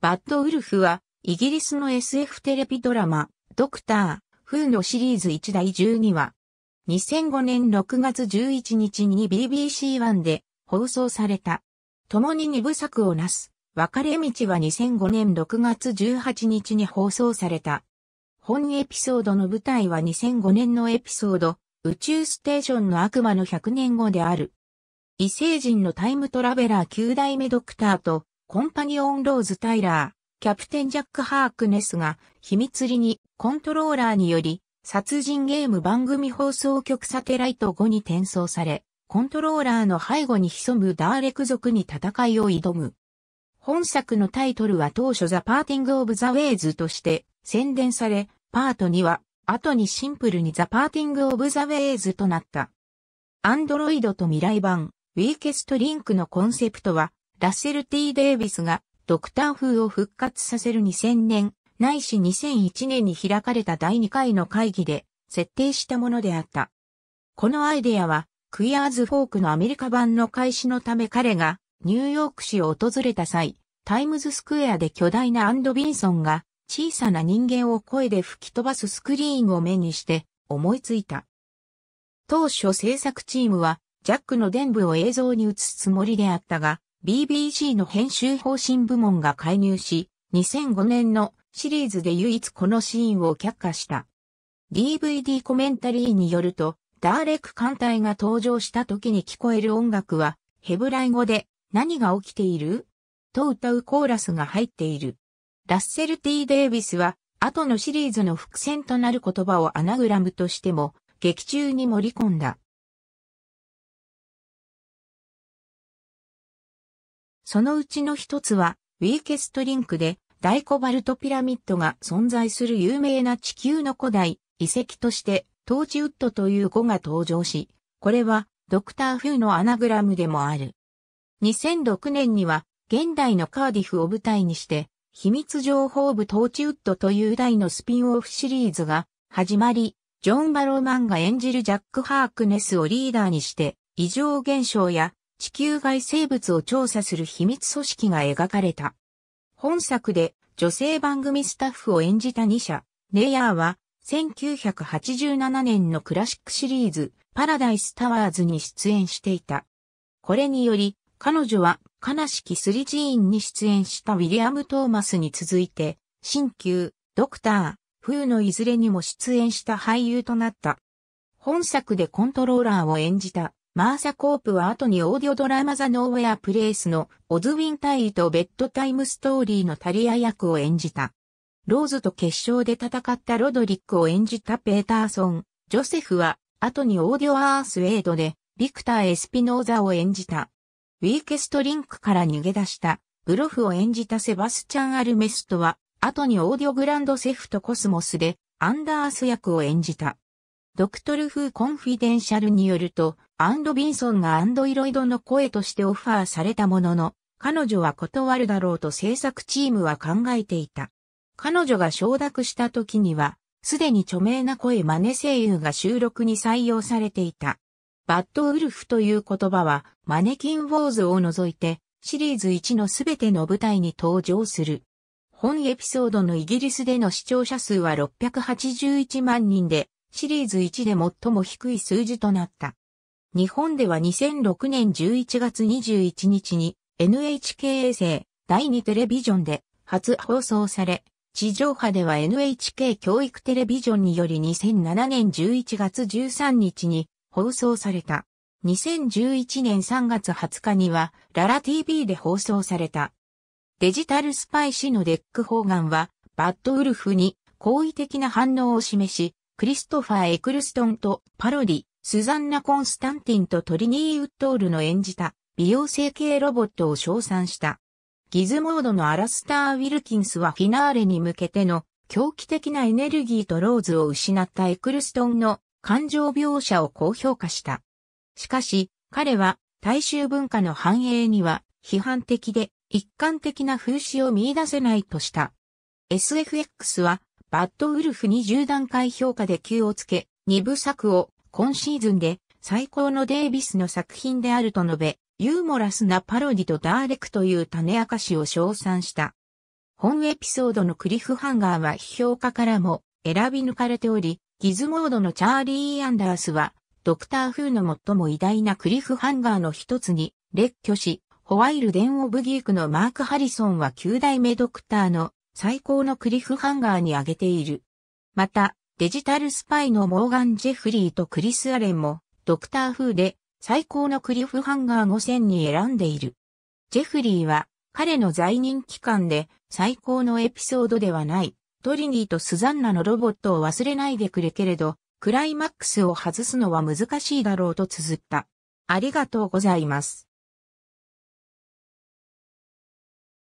バッドウルフは、イギリスの SF テレビドラマ、ドクター、フーのシリーズ1第12話。2005年6月11日に BBC1 で放送された。共に2部作をなす、別れ道は2005年6月18日に放送された。本エピソードの舞台は2005年のエピソード、宇宙ステーションの悪魔の100年後である。異星人のタイムトラベラー9代目ドクターとコンパニオンローズ・タイラー、キャプテン・ジャック・ハークネスが秘密裏にコントローラーにより殺人ゲーム番組放送局サテライト後に転送され、コントローラーの背後に潜むダーレク族に戦いを挑む。本作のタイトルは当初ザ・パーティング・オブ・ザ・ウェイズとして宣伝され、パートには後にシンプルにザ・パーティング・オブ・ザ・ウェイズとなった。アンドロイドと未来版、ウィーケストリンクのコンセプトは、ラッセル T・ デイビスがドクター風を復活させる2000年、ないし2001年に開かれた第2回の会議で設定したものであった。このアイデアは、クイアーズ・フォークのアメリカ版の開始のため彼がニューヨーク市を訪れた際、タイムズスクエアで巨大なアンド・ビンソンが小さな人間を声で吹き飛ばすスクリーンを目にして思いついた。当初制作チームはジャックの伝部を映像に映すつもりであったが、BBC の編集方針部門が介入し、2005年のシリーズで唯一このシーンを却下した。DVD コメンタリーによると、ダーレク艦隊が登場した時に聞こえる音楽は、ヘブライ語で、何が起きていると歌うコーラスが入っている。ラッセル・ T・ デイビスは、後のシリーズの伏線となる言葉をアナグラムとしても、劇中に盛り込んだ。そのうちの一つは、ウィーケストリンクで、大コバルトピラミッドが存在する有名な地球の古代遺跡として、トーチウッドという語が登場し、これはドクター・フーのアナグラムでもある。2006年には、現代のカーディフを舞台にして、秘密情報部トーチウッドという題のスピンオフシリーズが始まり、ジョン・バローマンが演じるジャック・ハークネスをリーダーにして、異常現象や地球外生物を調査する秘密組織が描かれた。本作で女性番組スタッフを演じた2社、ネイヤーは1987年のクラシックシリーズパラダイスタワーズに出演していた。これにより彼女は悲しきスリジーンに出演したウィリアム・トーマスに続いて新旧、ドクター、ーのいずれにも出演した俳優となった。本作でコントローラーを演じたマーサ・コープは後にオーディオドラマザ・ノーウェア・プレイスのオズウィンイイとベッドタイムストーリーのタリア役を演じた。ローズと決勝で戦ったロドリックを演じたペーターソン、ジョセフは後にオーディオ・アース・ウェイドでビクター・エスピノーザを演じた。ウィーケストリンクから逃げ出したブロフを演じたセバスチャン・アルメストは後にオーディオグランドセフト・コスモスでアンダース役を演じた。ドクトル・フー・コンフィデンシャルによると、アンド・ビンソンがアンド・イロイドの声としてオファーされたものの、彼女は断るだろうと制作チームは考えていた。彼女が承諾した時には、すでに著名な声真似声優が収録に採用されていた。バッドウルフという言葉は、マネキン・ウォーズを除いて、シリーズ1のすべての舞台に登場する。本エピソードのイギリスでの視聴者数は681万人で、シリーズ1で最も低い数字となった。日本では2006年11月21日に NHK 衛星第2テレビジョンで初放送され、地上波では NHK 教育テレビジョンにより2007年11月13日に放送された。2011年3月20日には、ララ TV で放送された。デジタルスパイ氏のデック・ホーガンは、バッドウルフに好意的な反応を示し、クリストファー・エクルストンとパロディ、スザンナ・コンスタンティンとトリニー・ウッドールの演じた美容整形ロボットを称賛した。ギズモードのアラスター・ウィルキンスはフィナーレに向けての狂気的なエネルギーとローズを失ったエクルストンの感情描写を高評価した。しかし、彼は大衆文化の繁栄には批判的で一貫的な風刺を見出せないとした。SFX はバッドウルフに10段階評価で9をつけ、2部作を今シーズンで最高のデイビスの作品であると述べ、ユーモラスなパロディとダーレクという種明かしを称賛した。本エピソードのクリフハンガーは批評家からも選び抜かれており、ギズモードのチャーリー・アンダースは、ドクター・フーの最も偉大なクリフハンガーの一つに列挙し、ホワイル・デン・オブ・ギークのマーク・ハリソンは9代目ドクターの最高のクリフハンガーに挙げている。また、デジタルスパイのモーガン・ジェフリーとクリス・アレンも、ドクター風で最高のクリフハンガー5 0に選んでいる。ジェフリーは、彼の在任期間で最高のエピソードではない、トリニーとスザンナのロボットを忘れないでくれけれど、クライマックスを外すのは難しいだろうと綴った。ありがとうございます。